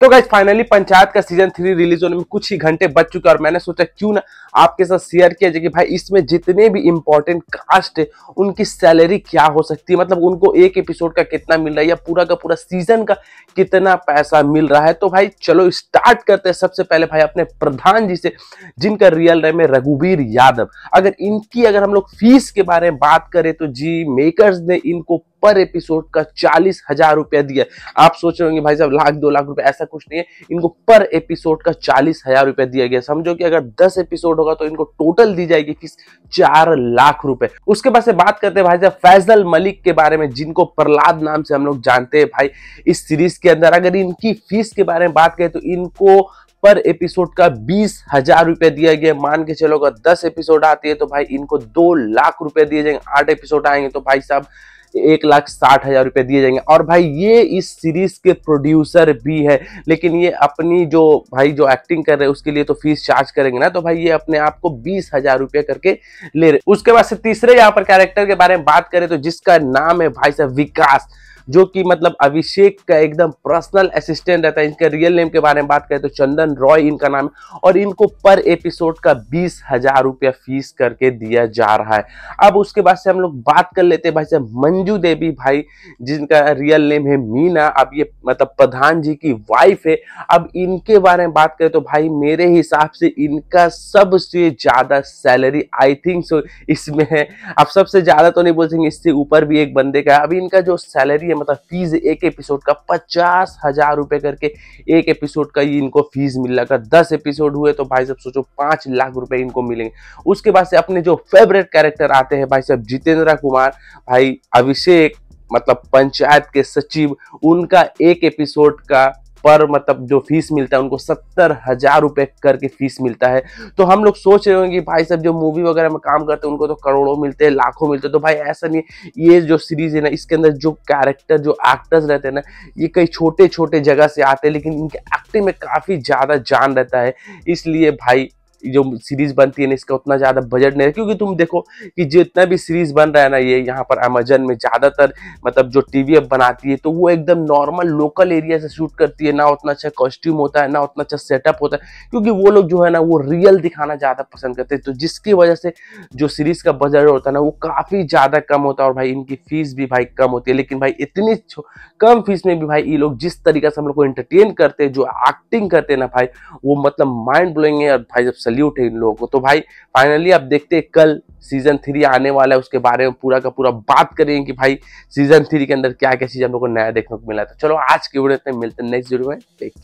तो guys finally panchayat का season three release होने में कुछ ही घंटे बच चुके और मैंने सोचा क्यों ना आपके साथ शेयर किया जाए कि भाई इसमें जितने भी इंपॉर्टेंट कास्ट है उनकी सैलरी क्या हो सकती है मतलब उनको एक एपिसोड का कितना मिल रहा है या पूरा का पूरा सीजन का कितना पैसा मिल रहा है तो भाई चलो स्टार्ट करते हैं सबसे पहले भाई अपने प्रधान जी से जिनका रियल नेम है रघुवीर यादव अगर इनकी अगर हम लोग फीस के बारे में बात करें तो जी मेकर्स ने इनको पर एपिसोड का चालीस हजार रुपया दिया आप सोच रहे होंगे भाई साहब लाख दो लाख रुपए ऐसा कुछ नहीं है इनको पर एपिसोड का चालीस हजार रुपया दिया गया समझो कि अगर दस एपिसोड होगा तो इनको टोटल दी जाएगी फीस चार लाख रुपए उसके बाद से बात करते हैं भाई साहब फैजल मलिक के बारे में जिनको प्रहलाद नाम से हम लोग जानते हैं भाई इस सीरीज के अंदर अगर इनकी फीस के बारे में बात करें तो इनको पर एपिसोड का बीस हजार रुपया दिया गया मान के चलो अगर दस एपिसोड आती है तो भाई इनको दो लाख रुपए दिए जाएंगे आठ एपिसोड आएंगे तो भाई साहब एक लाख साठ हजार रुपए दिए जाएंगे और भाई ये इस सीरीज के प्रोड्यूसर भी है लेकिन ये अपनी जो भाई जो एक्टिंग कर रहे हैं उसके लिए तो फीस चार्ज करेंगे ना तो भाई ये अपने आप को बीस हजार रुपये करके ले रहे उसके बाद से तीसरे यहाँ पर कैरेक्टर के बारे में बात करें तो जिसका नाम है भाई साहब विकास जो कि मतलब अभिषेक का एकदम पर्सनल असिस्टेंट रहता है इनके रियल नेम के बारे में बात करें तो चंदन रॉय इनका नाम है और इनको पर एपिसोड का बीस हजार रुपया फीस करके दिया जा रहा है अब उसके बाद से हम लोग बात कर लेते हैं भाई साहब मंजू देवी भाई जिनका रियल नेम है मीना अब ये मतलब प्रधान जी की वाइफ है अब इनके बारे में बात करें तो भाई मेरे हिसाब से इनका सबसे ज्यादा सैलरी आई थिंक इसमें है अब सबसे ज्यादा तो नहीं बोल सकेंगे इससे ऊपर भी एक बंदे का अभी इनका जो सैलरी है मतलब फीस एक एपिसोड का पचास हजार रुपए करके एक एपिसोड का ही इनको फीस मिल रहा दस एपिसोड हुए तो भाई साहब सोचो पांच लाख रुपए इनको मिलेंगे उसके बाद से अपने जो फेवरेट कैरेक्टर आते हैं भाई साहब जितेंद्र कुमार भाई अभिषेक मतलब पंचायत के सचिव उनका एक एपिसोड का पर मतलब जो फीस मिलता है उनको सत्तर हजार रुपये करके फीस मिलता है तो हम लोग सोच रहे होंगे भाई सब जो मूवी वगैरह में काम करते हैं उनको तो करोड़ों मिलते हैं लाखों मिलते हैं तो भाई ऐसा नहीं ये जो सीरीज है ना इसके अंदर जो कैरेक्टर जो एक्टर्स रहते हैं ना ये कई छोटे छोटे जगह से आते हैं लेकिन इनके एक्टिंग में काफ़ी ज़्यादा जान रहता है इसलिए भाई जो सीरीज बनती है ना इसका उतना ज़्यादा बजट नहीं है क्योंकि तुम देखो कि जितना भी सीरीज बन रहा है ना ये यहाँ पर अमेजन में ज़्यादातर मतलब जो टी वी बनाती है तो वो एकदम नॉर्मल लोकल एरिया से शूट करती है ना उतना अच्छा कॉस्ट्यूम होता है ना उतना अच्छा सेटअप होता है क्योंकि वो लोग जो है ना वो रियल दिखाना ज़्यादा पसंद करते हैं तो जिसकी वजह से जो सीरीज का बजट होता है ना वो काफ़ी ज़्यादा कम होता है और भाई इनकी फीस भी भाई कम होती है लेकिन भाई इतनी कम फीस में भी भाई ये लोग जिस तरीके से हम लोग को एंटरटेन करते हैं जो एक्टिंग करते हैं ना भाई वो मतलब माइंड ब्लोइंग है और भाई जब सली सल्यूट है इन लोगों को तो भाई फाइनली अब देखते हैं कल सीजन थ्री आने वाला है उसके बारे में पूरा का पूरा बात करेंगे कि भाई सीजन थ्री के अंदर क्या क्या चीज हम लोग को नया देखने को मिला था तो चलो आज के वीडियो में मिलते हैं नेक्स्ट वीडियो में